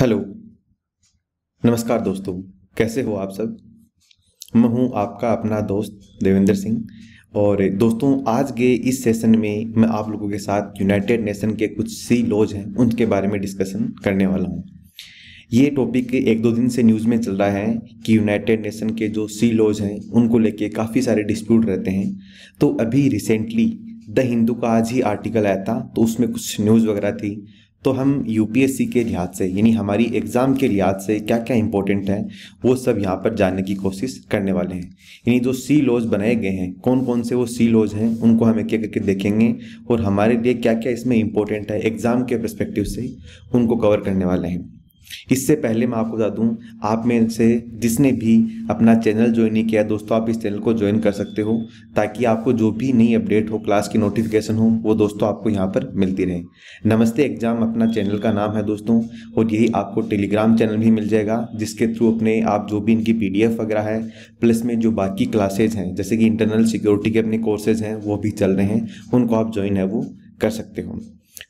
Hello नमस्कार दोस्तों कैसे हो आप सब मैं हूं आपका अपना दोस्त देवेंद्र सिंह और दोस्तों आज के इस सेशन में मैं आप लोगों के साथ यूनाइटेड नेशन के कुछ सी लॉज हैं उनके बारे में डिस्कशन करने वाला हूं ये टॉपिक एक दो दिन से न्यूज़ में चल रहा है कि यूनाइटेड नेशन के जो सी लॉज हैं उनको लेके काफ़ी सारे डिस्प्यूट रहते हैं तो अभी रिसेंटली द हिंदू का आज ही आर्टिकल आया था तो उसमें कुछ न्यूज़ वगैरह थी तो हम यू के लिहाज से यानी हमारी एग्ज़ाम के लिहाज से क्या क्या इंपॉर्टेंट है वो सब यहाँ पर जानने की कोशिश करने वाले हैं यानी जो सी लॉज बनाए गए हैं कौन कौन से वो सी लॉज हैं उनको हम एक एक करके देखेंगे और हमारे लिए क्या क्या इसमें इंपॉर्टेंट है एग्ज़ाम के परस्पेक्टिव से उनको कवर करने वाले हैं इससे पहले मैं आपको बता दूं आप में से जिसने भी अपना चैनल ज्वाइन नहीं किया दोस्तों आप इस चैनल को ज्वाइन कर सकते हो ताकि आपको जो भी नई अपडेट हो क्लास की नोटिफिकेशन हो वो दोस्तों आपको यहाँ पर मिलती रहे नमस्ते एग्जाम अपना चैनल का नाम है दोस्तों और यही आपको टेलीग्राम चैनल भी मिल जाएगा जिसके थ्रू अपने आप जो भी इनकी पी वगैरह है प्लस में जो बाकी क्लासेज हैं जैसे कि इंटरनल सिक्योरिटी के अपने कोर्सेज हैं वो भी चल रहे हैं उनको आप ज्वाइन है वो कर सकते हो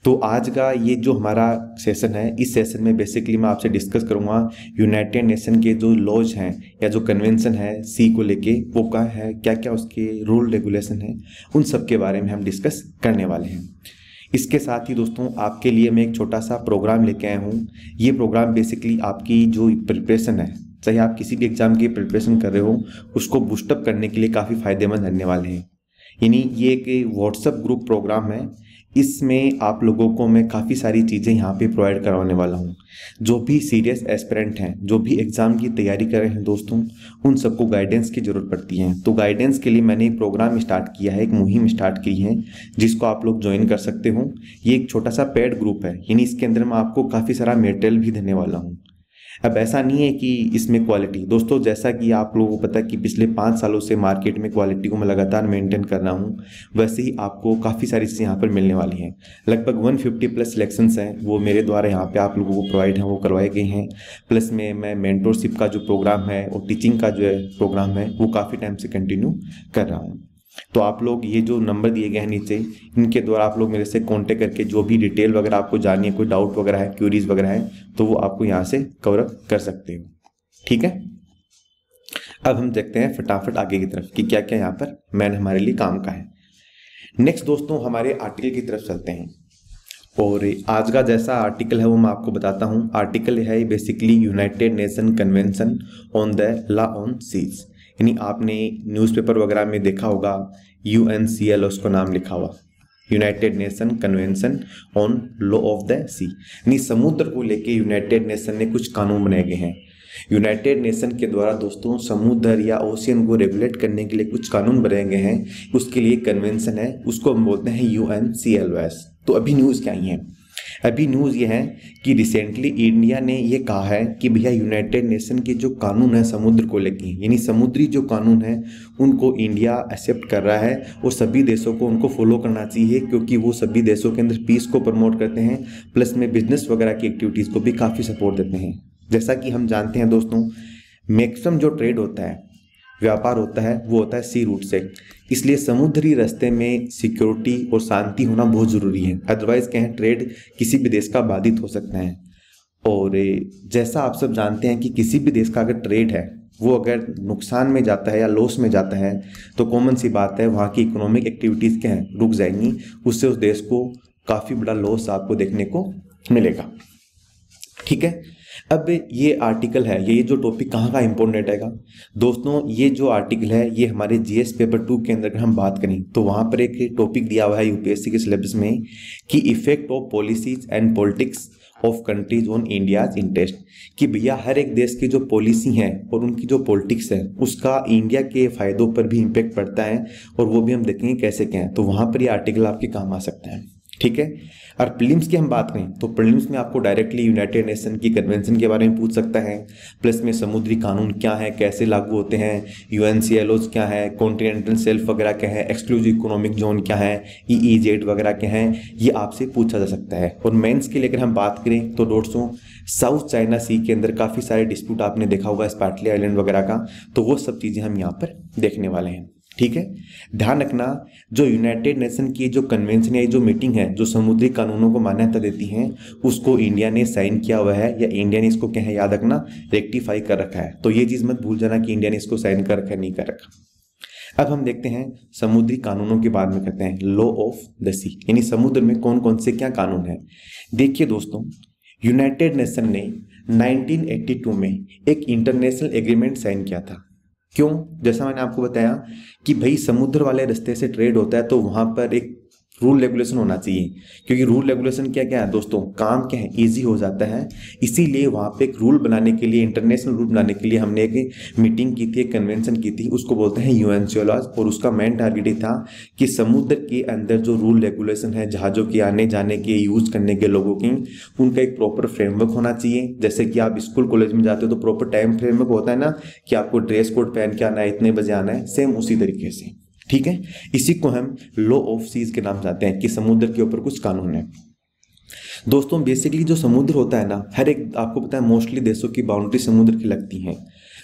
तो आज का ये जो हमारा सेशन है इस सेशन में बेसिकली मैं आपसे डिस्कस करूँगा यूनाइटेड नेशन के जो लॉज हैं या जो कन्वेंशन है सी को लेके वो क्या है क्या क्या उसके रूल रेगुलेशन है उन सब के बारे में हम डिस्कस करने वाले हैं इसके साथ ही दोस्तों आपके लिए मैं एक छोटा सा प्रोग्राम लेके आया हूँ ये प्रोग्राम बेसिकली आपकी जो प्रिपरेशन है चाहे आप किसी भी एग्ज़ाम की प्रिपरेशन कर रहे हो उसको बूस्टअप करने के लिए काफ़ी फ़ायदेमंद रहने वाले हैं यानी ये एक व्हाट्सअप ग्रुप प्रोग्राम है इसमें आप लोगों को मैं काफ़ी सारी चीज़ें यहाँ पे प्रोवाइड करवाने वाला हूँ जो भी सीरियस एस्पिरेंट हैं जो भी एग्ज़ाम की तैयारी कर रहे हैं दोस्तों उन सबको गाइडेंस की ज़रूरत पड़ती है तो गाइडेंस के लिए मैंने एक प्रोग्राम स्टार्ट किया है एक मुहिम स्टार्ट की है जिसको आप लोग ज्वाइन कर सकते हो ये एक छोटा सा पेड ग्रुप है यानी इसके अंदर मैं आपको काफ़ी सारा मेटेरियल भी देने वाला हूँ अब ऐसा नहीं है कि इसमें क्वालिटी दोस्तों जैसा कि आप लोगों को पता है कि पिछले पाँच सालों से मार्केट में क्वालिटी को मैं लगातार मेंटेन कर रहा हूँ वैसे ही आपको काफ़ी सारी चीज़ें यहाँ पर मिलने वाली हैं लगभग 150 प्लस सिलेक्शन हैं वो मेरे द्वारा यहाँ पे आप लोगों को प्रोवाइड हैं वो करवाए गए हैं प्लस में मैं मैंटोरशिप का जो प्रोग्राम है और टीचिंग का जो है प्रोग्राम है वो काफ़ी टाइम से कंटिन्यू कर रहा हूँ तो आप लोग ये जो नंबर दिए गए हैं नीचे इनके द्वारा आप लोग मेरे से कॉन्टेक्ट करके जो भी डिटेल वगैरह आपको जाननी है कोई डाउट वगैरह है क्यूरीज वगैरह है तो वो आपको यहाँ से कवरअप कर सकते हो ठीक है अब हम देखते हैं फटाफट आगे की तरफ कि क्या क्या यहाँ पर मैन हमारे लिए काम का है नेक्स्ट दोस्तों हमारे आर्टिकल की तरफ चलते हैं और आज का जैसा आर्टिकल है वो मैं आपको बताता हूँ आर्टिकल है basically United Nation Convention on the law on seas यानी आपने न्यूज़पेपर वगैरह में देखा होगा यू एन सी एल उसको नाम लिखा हुआ United Nation Convention on law of the sea यानी समुद्र को लेके यूनाइटेड नेशन ने कुछ कानून बनाए गए हैं यूनाइटेड नेशन के द्वारा दोस्तों समुद्र या ओशियन को रेगुलेट करने के लिए कुछ कानून बनाए गए हैं उसके लिए कन्वेंशन है उसको हम बोलते हैं यू एन सी एल तो अभी न्यूज़ क्या आई है अभी न्यूज़ ये है कि रिसेंटली इंडिया ने ये कहा है कि भैया यूनाइटेड नेशन के जो कानून है समुद्र को लेकर यानी समुद्री जो कानून है उनको इंडिया एक्सेप्ट कर रहा है और सभी देशों को उनको फॉलो करना चाहिए क्योंकि वो सभी देशों के अंदर पीस को प्रमोट करते हैं प्लस में बिजनेस वगैरह की एक्टिविटीज़ को भी काफ़ी सपोर्ट देते हैं जैसा कि हम जानते हैं दोस्तों मैक्सिमम जो ट्रेड होता है व्यापार होता है वो होता है सी रूट से इसलिए समुद्री रास्ते में सिक्योरिटी और शांति होना बहुत ज़रूरी है अदरवाइज़ कहें ट्रेड किसी भी देश का बाधित हो सकता है और जैसा आप सब जानते हैं कि किसी भी देश का अगर ट्रेड है वो अगर नुकसान में जाता है या लॉस में जाता है तो कॉमन सी बात है वहाँ की इकोनॉमिक एक्टिविटीज़ क्या हैं रुक जाएंगी उससे उस देश को काफ़ी बड़ा लॉस आपको देखने को मिलेगा ठीक है अब ये आर्टिकल है ये जो टॉपिक कहाँ का इम्पोर्टेंट है दोस्तों ये जो आर्टिकल है ये हमारे जीएस पेपर टू के अंदर हम बात करें तो वहाँ पर एक टॉपिक दिया हुआ है यूपीएससी के सिलेबस में कि effect of policies and politics of countries on India's interest कि भैया हर एक देश की जो पॉलिसी है और उनकी जो पॉलिटिक्स है उसका इंडिया के फायदों पर भी इम्पेक्ट पड़ता है और वो भी हम देखेंगे कैसे क्या है तो वहाँ पर ये आर्टिकल आपके काम आ सकते हैं ठीक है और प्रीलिम्स की हम बात करें तो प्रीलिम्स में आपको डायरेक्टली यूनाइटेड नेशन की कन्वेंशन के बारे में पूछ सकता है प्लस में समुद्री कानून क्या है कैसे लागू होते हैं यू एन सी एल ओज क्या है कॉन्टिनेंटल सेल्फ वगैरह क्या है एक्सक्लूसिव इकोनॉमिक जोन क्या है ई ई जेड वगैरह क्या है ये आपसे पूछा जा सकता है और मेन्स के लेकर हम बात करें तो दोस्तों साउथ चाइना सी के अंदर काफ़ी सारे डिस्प्यूट आपने देखा होगा स्पैटली आइलैंड वगैरह का तो वो सब चीज़ें हम यहाँ पर देखने वाले हैं ठीक है ध्यान रखना जो यूनाइटेड नेशन की जो कन्वेंशन या जो मीटिंग है जो समुद्री कानूनों को मान्यता देती है उसको इंडिया ने साइन किया हुआ है या इंडिया ने इसको क्या है याद रखना रेक्टिफाई कर रखा है तो ये चीज़ मत भूल जाना कि इंडिया ने इसको साइन कर रखा है नहीं कर रखा अब हम देखते हैं समुद्री कानूनों के बारे में कहते हैं लॉ ऑफ द सी यानी समुद्र में कौन कौन से क्या कानून है देखिए दोस्तों यूनाइटेड नेशन ने 1982 में एक इंटरनेशनल एग्रीमेंट साइन किया था क्यों जैसा मैंने आपको बताया कि भाई समुद्र वाले रास्ते से ट्रेड होता है तो वहां पर एक रूल रेगुलेशन होना चाहिए क्योंकि रूल रेगुलेशन क्या क्या है दोस्तों काम क्या है इजी हो जाता है इसीलिए वहाँ पे एक रूल बनाने के लिए इंटरनेशनल रूल बनाने के लिए हमने एक मीटिंग की थी एक कन्वेंशन की थी उसको बोलते हैं यू और उसका मेन टारगेट ये था कि समुद्र के अंदर जो रूल रेगुलेशन है जहाज़ों के आने जाने के यूज़ करने के लोगों की उनका एक प्रॉपर फ्रेमवर्क होना चाहिए जैसे कि आप स्कूल कॉलेज में जाते हो तो प्रॉपर टाइम फ्रेमवर्क होता है ना कि आपको ड्रेस कोड पहन के आना है इतने बजे आना है सेम उसी तरीके से ठीक है इसी को हम लॉ ऑफ सीज के नाम जाते हैं कि समुद्र के ऊपर कुछ कानून है दोस्तों बेसिकली जो समुद्र होता है ना हर एक आपको पता है मोस्टली देशों की बाउंड्री समुद्र की लगती है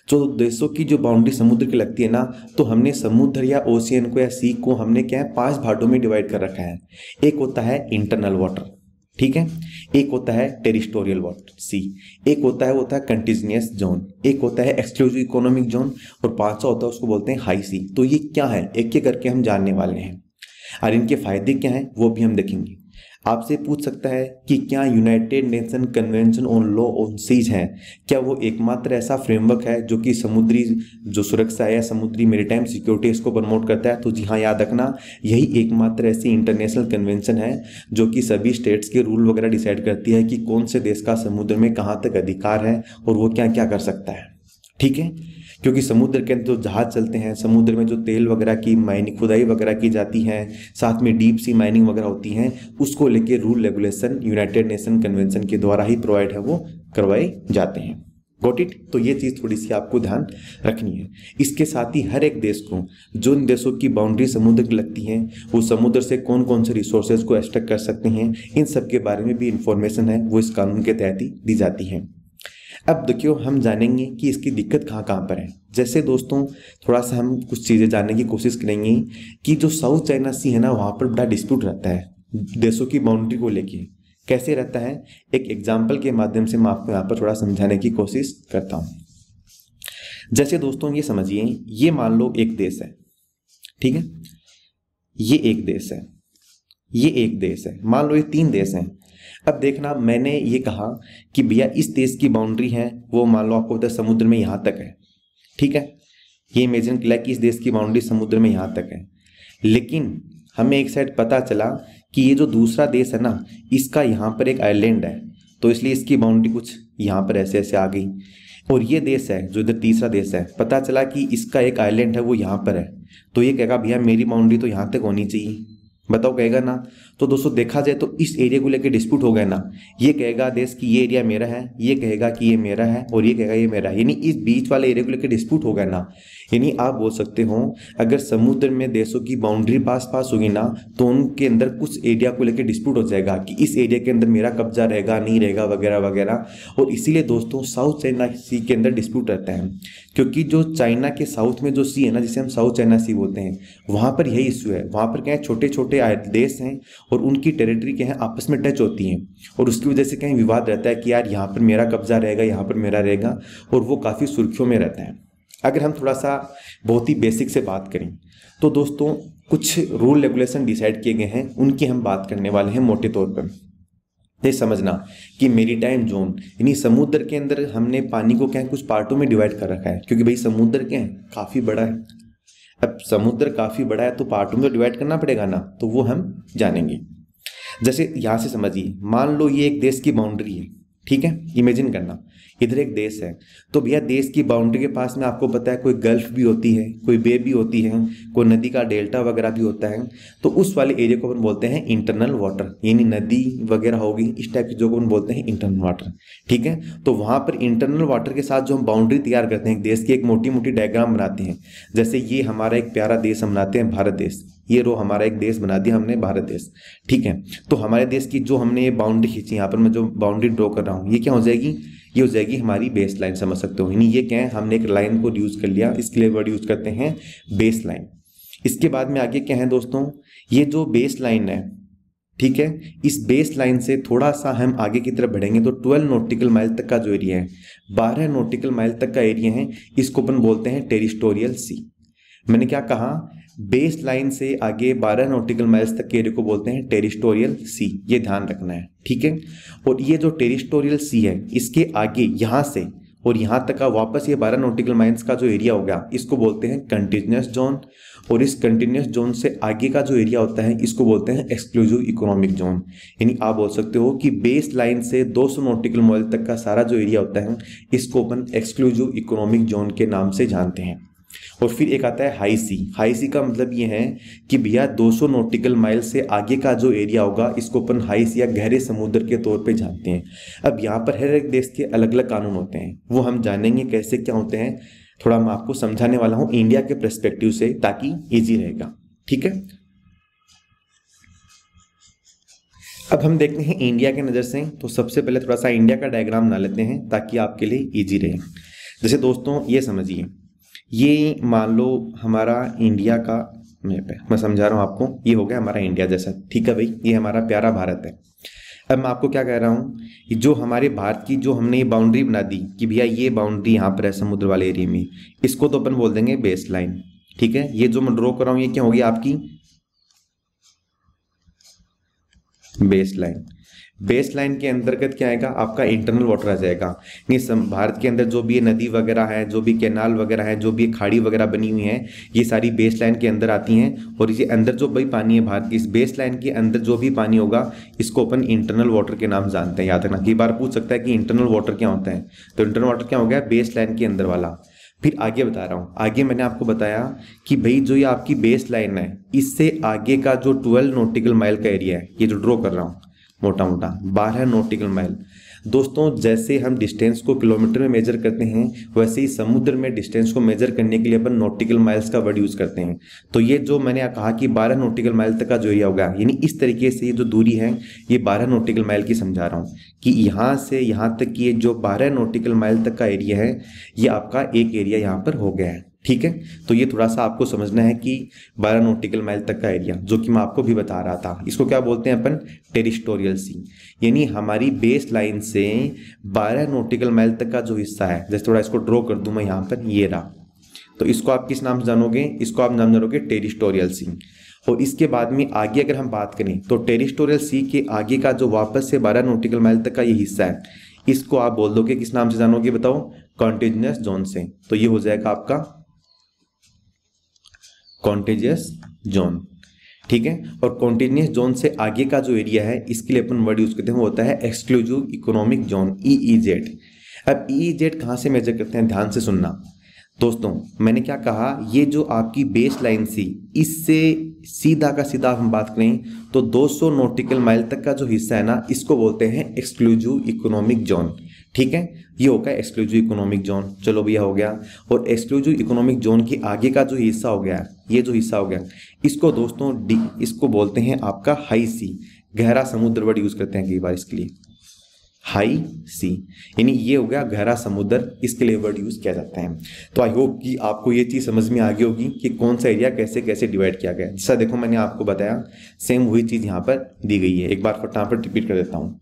जो तो देशों की जो बाउंड्री समुद्र की लगती है ना तो हमने समुद्र या ओशियन को या सी को हमने क्या है पांच भागों में डिवाइड कर रखा है एक होता है इंटरनल वाटर ठीक है एक होता है टेरिस्टोरियल वाटर सी एक होता है होता है कंटिजनियस जोन एक होता है एक्सक्लूसिव इकोनॉमिक जोन और पांचवा होता है उसको बोलते हैं हाई सी तो ये क्या है एक एक करके हम जानने वाले हैं और इनके फायदे क्या हैं वो भी हम देखेंगे आपसे पूछ सकता है कि क्या United Nation Convention on law on seas है क्या वो एकमात्र ऐसा फ्रेमवर्क है जो कि समुद्री जो सुरक्षा है समुद्री मेरीटाइम सिक्योरिटी इसको प्रमोट करता है तो जी हाँ याद रखना यही एकमात्र ऐसी इंटरनेशनल कन्वेंशन है जो कि सभी स्टेट्स के रूल वगैरह डिसाइड करती है कि कौन से देश का समुद्र में कहाँ तक अधिकार है और वो क्या क्या कर सकता है ठीक है क्योंकि समुद्र के अंदर जो जहाज़ चलते हैं समुद्र में जो तेल वगैरह की माइनिंग खुदाई वगैरह की जाती है साथ में डीप सी माइनिंग वगैरह होती हैं उसको लेके rule regulation United Nation Convention के द्वारा ही प्रोवाइड है वो करवाए जाते हैं गोट इट तो ये चीज़ थोड़ी सी आपको ध्यान रखनी है इसके साथ ही हर एक देश को जो इन देशों की बाउंड्री समुद्र की लगती है वो समुद्र से कौन कौन से रिसोर्सेज को एक्सट्रैक्ट कर सकते हैं इन सब के बारे में भी इंफॉर्मेशन है वो इस कानून के तहत ही दी जाती है अब देखियो हम जानेंगे कि इसकी दिक्कत कहाँ कहाँ पर है जैसे दोस्तों थोड़ा सा हम कुछ चीज़ें जानने की कोशिश करेंगे कि जो साउथ चाइना सी है ना वहाँ पर बड़ा डिस्प्यूट रहता है देशों की बाउंड्री को लेके कैसे रहता है एक एग्जाम्पल के माध्यम से मैं आपको यहाँ पर थोड़ा समझाने की कोशिश करता हूँ जैसे दोस्तों ये समझिए ये मान लो एक देश है ठीक है ये एक देश है ये एक देश है मान लो ये तीन देश हैं अब देखना मैंने ये कहा कि भैया इस देश की बाउंड्री है वो मान लो आपको पता समुद्र में यहाँ तक है ठीक है ये इमेजिन किया कि इस देश की बाउंड्री समुद्र में यहाँ तक है लेकिन हमें एक साइड पता चला कि ये जो दूसरा देश है ना इसका यहाँ पर एक आइलैंड है तो इसलिए इसकी बाउंड्री कुछ यहाँ पर ऐसे ऐसे आ गई और ये देश है जो इधर तीसरा देश है पता चला कि इसका एक आइलैंड है वो यहाँ पर है तो ये कहेगा भैया मेरी बाउंड्री तो यहाँ तक होनी चाहिए बताओ कहेगा ना तो दोस्तों देखा जाए तो इस एरिया को लेकर डिस्प्यूट हो गया ना ये कहेगा देश की ये एरिया मेरा है ये कहेगा कि ये मेरा है और ये कहेगा ये मेरा है यानी इस बीच वाले एरिया को लेकर डिस्प्यूट हो गया ना यानी आप बोल सकते हो अगर समुद्र में देशों की बाउंड्री पास पास होगी ना तो उनके अंदर कुछ एरिया को लेकर डिस्प्यूट हो जाएगा कि इस एरिया के अंदर मेरा कब्जा रहेगा नहीं रहेगा वगैरह वगैरह और इसीलिए दोस्तों साउथ चाइना सी के अंदर डिस्प्यूट रहता है क्योंकि जो चाइना के साउथ में जो सी है ना जिसे हम साउथ चाइना सी बोलते हैं वहाँ पर यही इश्यू है वहाँ पर क्या है छोटे छोटे छोटे हम्म। देश हैं और उनकी टेरिटरी क्या है आपस में टच होती हैं और उसकी वजह से कहीं विवाद रहता है कि यार यहाँ पर मेरा कब्जा रहेगा यहाँ पर मेरा रहेगा और वो काफ़ी सुर्खियों में रहता है अगर हम थोड़ा सा बहुत ही बेसिक से बात करें तो दोस्तों कुछ रूल रेगुलेशन डिसाइड किए गए हैं उनकी हम बात करने वाले हैं मोटे तौर पर ये समझना कि मेरी टाइम जोन यानी समुद्र के अंदर हमने पानी को क्या है कुछ पार्टों में डिवाइड कर रखा है क्योंकि भाई समुद्र क्या है काफ़ी बड़ा है अब समुद्र काफ़ी बड़ा है तो पार्टों में डिवाइड करना पड़ेगा ना तो वो हम जानेंगे जैसे यहाँ से समझिए मान लो ये एक देश की बाउंड्री है ठीक है इमेजिन करना इधर एक देश है तो भैया देश की बाउंड्री के पास में आपको पता है कोई गल्फ भी होती है कोई बे भी होती है कोई नदी का डेल्टा वगैरह भी होता है तो उस वाले एरिया को अपन बोलते हैं इंटरनल वाटर यानी नदी वगैरह होगी इस टाइप की जो को अपन बोलते हैं इंटरनल वाटर ठीक है तो वहाँ पर इंटरनल वाटर के साथ जो हम बाउंड्री तैयार करते हैं देश की एक मोटी मोटी डायग्राम बनाते हैं जैसे ये हमारा एक प्यारा देश हम बनाते हैं भारत देश ये रो हमारा एक देश बना दिया हमने भारत देश ठीक है तो हमारे देश की जो हमने ये बाउंड्री खींची यहाँ पर मैं जो बाउंड्री ड्रॉ कर रहा हूँ ये क्या हो जाएगी ये हो जाएगी हमारी बेस लाइन समझ सकते हो यानी ये क्या है हमने एक लाइन को यूज़ कर लिया इसके लिए वर्ड यूज़ करते हैं बेस लाइन इसके बाद में आगे क्या है दोस्तों ये जो बेस लाइन है ठीक है इस बेस लाइन से थोड़ा सा हम आगे की तरफ बढ़ेंगे तो 12 नोटिकल माइल तक का जो एरिया है 12 नोटिकल माइल तक का एरिया है इसको अपन बोलते हैं टेरिस्टोरियल सी मैंने क्या कहा बेस लाइन से आगे 12 नोटिकल माइल्स तक के एरिया को बोलते हैं टेरिस्टोरियल सी ये ध्यान रखना है ठीक है और ये जो टेरिस्टोरियल सी है इसके आगे यहाँ से और यहाँ तक का वापस ये 12 नोटिकल माइल्स का जो एरिया हो गया इसको बोलते हैं कंटिन्यूस जोन और इस कंटिन्यूस जोन से आगे का जो एरिया होता है इसको बोलते हैं एक्सक्लूसिव इकोनॉमिक जोन यानी आप बोल सकते हो कि बेस लाइन से 200 नोटिकल माइल तक का सारा जो एरिया होता है इसको अपन एक्सक्लूसिव इकोनॉमिक जोन के नाम से जानते हैं और फिर एक आता है हाई सी हाई सी का मतलब ये है कि भैया 200 नोटिकल माइल से आगे का जो एरिया होगा इसको अपन हाई सी या गहरे समुद्र के तौर पे जानते हैं अब यहाँ पर हर एक देश के अलग अलग कानून होते हैं वो हम जानेंगे कैसे क्या होते हैं थोड़ा मैं आपको समझाने वाला हूँ इंडिया के प्रस्पेक्टिव से ताकि ईजी रहेगा ठीक है अब हम देखते हैं इंडिया के नज़र से तो सबसे पहले थोड़ा सा इंडिया का डायग्राम बना लेते हैं ताकि आपके लिए ईजी रहे जैसे दोस्तों ये समझिए ये मान लो हमारा इंडिया का मैप है मैं समझा रहा हूँ आपको ये हो गया हमारा इंडिया जैसा ठीक है भाई ये हमारा प्यारा भारत है अब मैं आपको क्या कह रहा हूँ जो हमारे भारत की जो हमने ये बाउंड्री बना दी कि भैया ये बाउंड्री यहाँ पर है समुद्र वाले एरिए में इसको तो अपन बोल देंगे बेस लाइन ठीक है ये जो मैं ड्रॉ कर रहा हूँ ये क्या होगी आपकी बेस लाइन बेस लाइन के अंतर्गत क्या आएगा आपका इंटरनल वाटर आ जाएगा नहीं भारत के अंदर जो भी नदी वगैरह है जो भी कैनाल वगैरह है जो भी खाड़ी वगैरह बनी हुई है ये सारी बेस लाइन के अंदर आती हैं और ये अंदर जो भी पानी है भारत की इस बेस लाइन के अंदर जो भी पानी होगा इसको अपन इंटरनल वाटर के नाम जानते हैं याद रखना कई बार पूछ सकता है कि इंटरनल वाटर क्या होता है तो इंटरनल वाटर क्या हो गया बेस लाइन के अंदर वाला फिर आगे बता रहा हूँ आगे मैंने आपको बताया कि भाई जो ये आपकी बेस लाइन है इससे आगे का जो ट्वेल्व नोटिकल माइल का एरिया है ये जो ड्रॉ कर रहा हूँ मोटा मोटा बारह नोटिकल माइल दोस्तों जैसे हम डिस्टेंस को किलोमीटर में मेजर करते हैं वैसे ही समुद्र में डिस्टेंस को मेजर करने के लिए अपन नोटिकल माइल्स का वर्ड यूज़ करते हैं तो ये जो मैंने कहा कि 12 नोटिकल माइल तक का जो एरिया होगा यानी इस तरीके से ये जो दूरी है ये 12 नोटिकल माइल की समझा रहा हूँ कि यहाँ से यहाँ तक ये जो बारह नोटिकल माइल तक का एरिया है ये आपका एक एरिया यहाँ पर हो गया है ठीक है तो ये थोड़ा सा आपको समझना है कि बारह नोटिकल माइल तक का एरिया जो कि मैं आपको भी बता रहा था इसको क्या बोलते हैं अपन टेरिस्टोरियल सी यानी हमारी बेस लाइन से बारह नोटिकल माइल तक का जो हिस्सा है जैसे थोड़ा इसको ड्रॉ कर दूं मैं यहाँ पर ये रहा तो इसको आप किस नाम से जानोगे इसको आप नाम जानोगे टेरिस्टोरियल सी और इसके बाद में आगे अगर हम बात करें तो टेरिस्टोरियल सी के आगे का जो वापस से बारह नोटिकल माइल तक का ये हिस्सा है इसको आप बोल दोगे किस नाम से जानोगे बताओ कॉन्टिजनस जोन से तो ये हो जाएगा आपका कॉन्टेजियस जोन ठीक है और कॉन्टीन्यूस जोन से आगे का जो एरिया है इसके लिए अपन वर्ड यूज करते हैं वो होता है exclusive economic zone E E Z अब ई e जेड e कहाँ से मेजर करते हैं ध्यान से सुनना दोस्तों मैंने क्या कहा ये जो आपकी बेस लाइन सी इससे सीधा का सीधा हम बात करें तो 200 नोटिकल माइल तक का जो हिस्सा है ना इसको बोलते हैं एक्सक्लूसिव इकोनॉमिक जोन ठीक है ये होगा एक्सक्लूसिव इकोनॉमिक जोन चलो भैया हो गया और एक्सक्लूसिव इकोनॉमिक जोन के आगे का जो हिस्सा हो गया ये जो हिस्सा हो गया इसको दोस्तों डी इसको बोलते हैं आपका हाई सी गहरा समुद्र वर्ड यूज़ करते हैं कई बार इसके लिए हाई सी यानी ये हो गया गहरा समुद्र इसके लिए वर्ड यूज़ किया जाता है तो आई होप कि आपको ये चीज़ समझ में आ गई होगी कि कौन सा एरिया कैसे कैसे डिवाइड किया गया जैसा देखो मैंने आपको बताया सेम वही चीज़ यहाँ पर दी गई है एक बार फटाफट रिपीट कर देता हूँ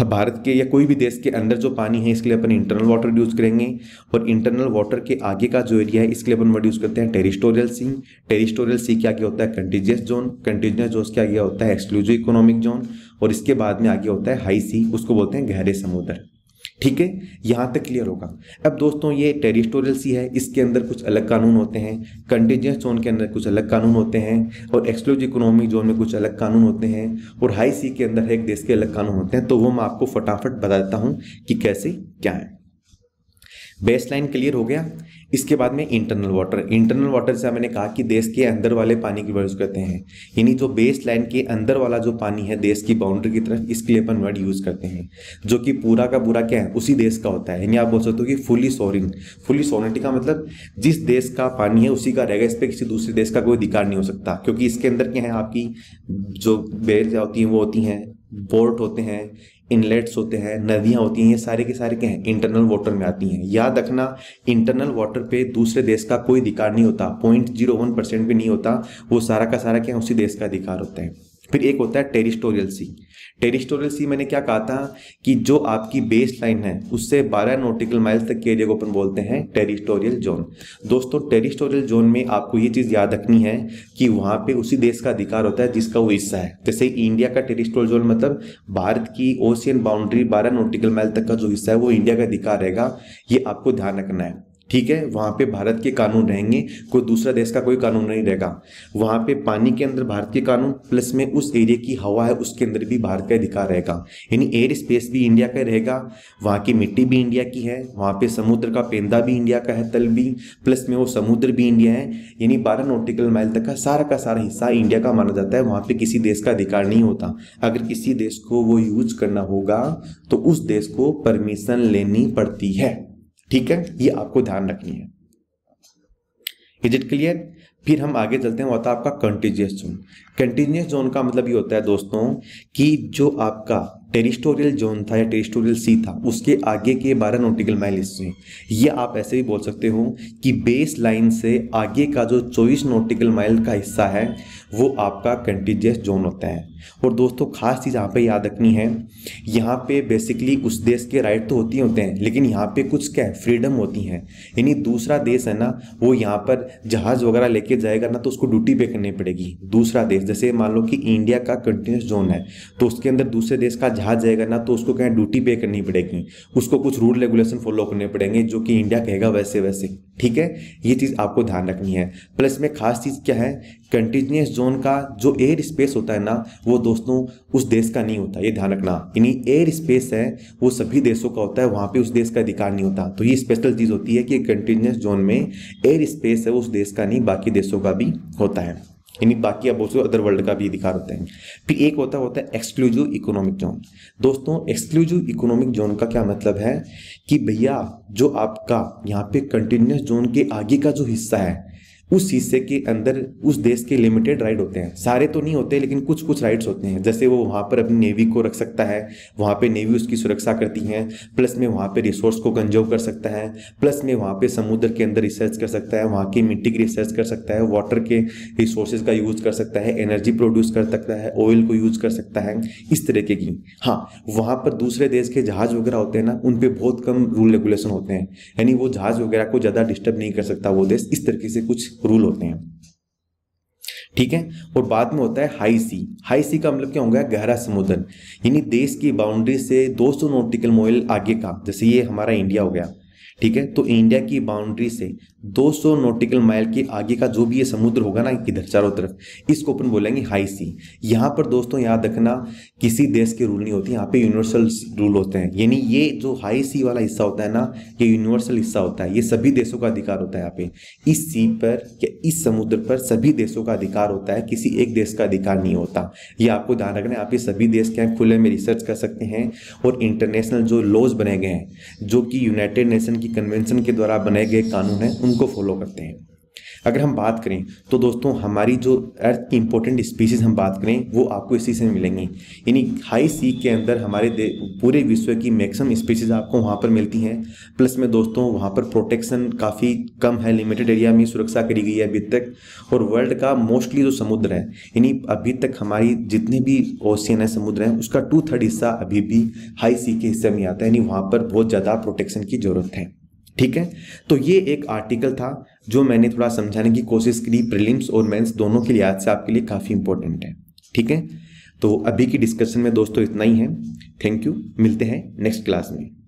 भारत के या कोई भी देश के अंदर जो पानी है इसके लिए अपन इंटरनल वाटर रिड्यूस करेंगे और इंटरनल वाटर के आगे का जो एरिया है इसके लिए अपन रिड्यूस करते हैं टेरिस्टोरियल सी टेरिस्टोरियल सी क्या क्या होता है कंटीजियस जोन कंटीजियस जोन के आगे होता है एक्सक्लूसिव इकोनॉमिक जोन और इसके बाद में आगे होता है हाई सी उसको बोलते हैं गहरे समुद्र ठीक है यहाँ तक क्लियर होगा अब दोस्तों ये टेरिस्टोरियल सी है इसके अंदर कुछ अलग कानून होते हैं कंटेजेंस जोन के अंदर कुछ अलग कानून होते हैं और एक्सक्लूसिव इकोनॉमिक जोन में कुछ अलग कानून होते हैं और हाई सी के अंदर एक देश के अलग कानून होते हैं तो वो मैं आपको फटाफट बता देता हूँ कि कैसे क्या है बेस लाइन क्लियर हो गया इसके बाद में इंटरनल वाटर इंटरनल वाटर से मैंने कहा कि देश के अंदर वाले पानी की वर्ड करते हैं यानी जो बेस लाइन के अंदर वाला जो पानी है देश की बाउंड्री की तरफ इसके लिए अपन वर्ड यूज़ करते हैं जो कि पूरा का पूरा क्या है उसी देश का होता है यानी आप बोल सकते हो कि फुली सोरिन फुली सोनिटी का मतलब जिस देश का पानी है उसी का रहेगा इस पर किसी दूसरे देश का कोई अधिकार नहीं हो सकता क्योंकि इसके अंदर क्या है आपकी जो बेल होती हैं वो होती हैं पोर्ट होते हैं इनलेट्स होते हैं नदियाँ होती हैं ये सारे के सारे क्या हैं इंटरनल वाटर में आती हैं याद रखना इंटरनल वाटर पे दूसरे देश का कोई अधिकार नहीं होता पॉइंट जीरो वन परसेंट भी नहीं होता वो सारा का सारा क्या उसी देश का अधिकार होता है फिर एक होता है टेरिस्टोरियल सी टेरिस्टोरियल सी मैंने क्या कहा था कि जो आपकी बेस लाइन है उससे 12 नोटिकल माइल्स तक के एरिया को अपन बोलते हैं टेरिस्टोरियल जोन दोस्तों टेरिस्टोरियल जोन में आपको ये चीज़ याद रखनी है कि वहाँ पे उसी देश का अधिकार होता है जिसका वो हिस्सा है जैसे इंडिया का टेरिस्टोरियल जोन मतलब भारत की ओशियन बाउंड्री बारह नोटिकल माइल तक का जो हिस्सा है वो इंडिया का अधिकार रहेगा ये आपको ध्यान रखना है ठीक है वहाँ पे भारत के कानून रहेंगे कोई दूसरा देश का कोई कानून नहीं रहेगा वहाँ पे पानी के अंदर भारत के कानून प्लस में उस एरिया की हवा है उसके अंदर भी भारत का अधिकार रहेगा यानी एयर स्पेस भी इंडिया का रहेगा वहाँ की मिट्टी भी इंडिया की है वहाँ पे समुद्र का पेंदा भी इंडिया का है तल भी प्लस में वो समुद्र भी इंडिया है यानी बारह नोटिकल माइल तक का सारा का सारा हिस्सा इंडिया का माना जाता है वहाँ पर किसी देश का अधिकार नहीं होता अगर किसी देश को वो यूज करना होगा तो उस देश को परमिशन लेनी पड़ती है ठीक है ये आपको ध्यान रखनी है इज इट क्लियर फिर हम आगे चलते हैं वो होता है आपका कंटिन्यूस जोन कंटिन्यूस जोन का मतलब ये होता है दोस्तों कि जो आपका टेरिस्टोरियल जोन था या टेरिस्टोरियल सी था उसके आगे के 12 नोटिकल माइल हिस्से ये आप ऐसे भी बोल सकते हो कि बेस लाइन से आगे का जो 24 नोटिकल माइल का हिस्सा है वो आपका कंटीजियस जोन होता है और दोस्तों खास चीज़ यहाँ पे याद रखनी है यहाँ पे बेसिकली उस देश के राइट तो होती होते हैं लेकिन यहाँ पे कुछ क्या है फ्रीडम होती हैं यानी दूसरा देश है ना वो यहाँ पर जहाज़ वगैरह लेके जाएगा ना तो उसको ड्यूटी पे करनी पड़ेगी दूसरा देश जैसे मान लो कि इंडिया का कंटीन्यूस जोन है तो उसके अंदर दूसरे देश का जहाज जाएगा ना तो उसको कहीं ड्यूटी पे करनी पड़ेगी उसको कुछ रूल रेगुलेशन फॉलो करने पड़ेंगे जो कि इंडिया कहेगा वैसे वैसे ठीक है ये चीज़ आपको ध्यान रखनी है प्लस में खास चीज़ क्या है कंटिन्यूस जोन का जो एयर स्पेस होता है ना वो दोस्तों उस देश का नहीं होता ये ध्यान रखना यानी एयर स्पेस है वो सभी देशों का होता है वहाँ पे उस देश का अधिकार नहीं होता तो ये स्पेशल चीज़ होती है कि कंटिन्यूस जोन में एयर स्पेस है उस देश का नहीं बाकी देशों का भी होता है यानी बाकी आप बोल अदर वर्ल्ड का भी अधिकार होते हैं फिर एक होता होता है एक्सक्लूसिव इकोनॉमिक जोन दोस्तों एक्सक्लूसिव इकोनॉमिक जोन का क्या मतलब है कि भैया जो आपका यहाँ पे कंटिन्यूस जोन के आगे का जो हिस्सा है उस हिस्से के अंदर उस देश के लिमिटेड राइट होते हैं सारे तो नहीं होते लेकिन कुछ कुछ राइट्स होते हैं जैसे वो वहाँ पर अपनी नेवी को रख सकता है वहाँ पे नेवी उसकी सुरक्षा करती है प्लस में वहाँ पे रिसोर्स को कंजर्व कर सकता है प्लस में वहाँ पे समुद्र के अंदर रिसर्च कर सकता है वहाँ की मिट्टी की रिसर्च कर सकता है वाटर के रिसोर्सेज का यूज़ कर सकता है एनर्जी प्रोड्यूस कर सकता है ऑयल को यूज़ कर सकता है इस तरीके की हाँ वहाँ पर दूसरे देश के जहाज़ वगैरह होते हैं ना उन पर बहुत कम रूल रेगुलेशन होते हैं यानी वो जहाज़ वगैरह को ज़्यादा डिस्टर्ब नहीं कर सकता वो देश इस तरीके से कुछ रूल होते हैं ठीक है और बाद में होता है हाई सी हाई सी का मतलब क्या होगा गहरा समुद्र यानी देश की बाउंड्री से 200 नोटिकल मोइल आगे का जैसे ये हमारा इंडिया हो गया ठीक है तो इंडिया की बाउंड्री से 200 नोटिकल माइल के आगे का जो भी ये समुद्र होगा ना किधर चारों तरफ इसको अपन बोलेंगे हाई सी यहाँ पर दोस्तों याद रखना किसी देश के रूल नहीं होती यहाँ पे यूनिवर्सल रूल होते हैं यानी ये जो हाई सी वाला हिस्सा होता है ना ये यूनिवर्सल हिस्सा होता है ये सभी देशों का अधिकार होता है यहाँ पे इस सी पर या इस समुद्र पर सभी देशों का अधिकार होता है किसी एक देश का अधिकार नहीं होता ये आपको ध्यान रखना है आप ये सभी देश के खुले में रिसर्च कर सकते हैं और इंटरनेशनल जो लॉज बनाए गए हैं जो कि यूनाइटेड नेशन की कन्वेंशन के द्वारा बनाए गए कानून हैं उन उनको फॉलो करते हैं अगर हम बात करें तो दोस्तों हमारी जो अर्थ की इंपॉर्टेंट स्पीसीज हम बात करें वो आपको इसी से मिलेंगी यानी हाई सी के अंदर हमारे पूरे विश्व की मैक्सिमम स्पीसीज आपको वहाँ पर मिलती हैं प्लस में दोस्तों वहाँ पर प्रोटेक्शन काफ़ी कम है लिमिटेड एरिया में सुरक्षा करी गई है अभी तक और वर्ल्ड का मोस्टली जो समुद्र है यानी अभी तक हमारी जितने भी ओशियन है समुद्र हैं उसका टू थर्ड हिस्सा अभी भी हाई सी के हिस्से में आता है यानी वहाँ पर बहुत ज़्यादा प्रोटेक्शन की ज़रूरत है ठीक है तो ये एक आर्टिकल था जो मैंने थोड़ा समझाने की कोशिश की प्रिलिम्स और मेंस दोनों के लिए से आपके लिए काफ़ी इंपॉर्टेंट है ठीक है तो अभी की डिस्कशन में दोस्तों इतना ही है थैंक यू मिलते हैं नेक्स्ट क्लास में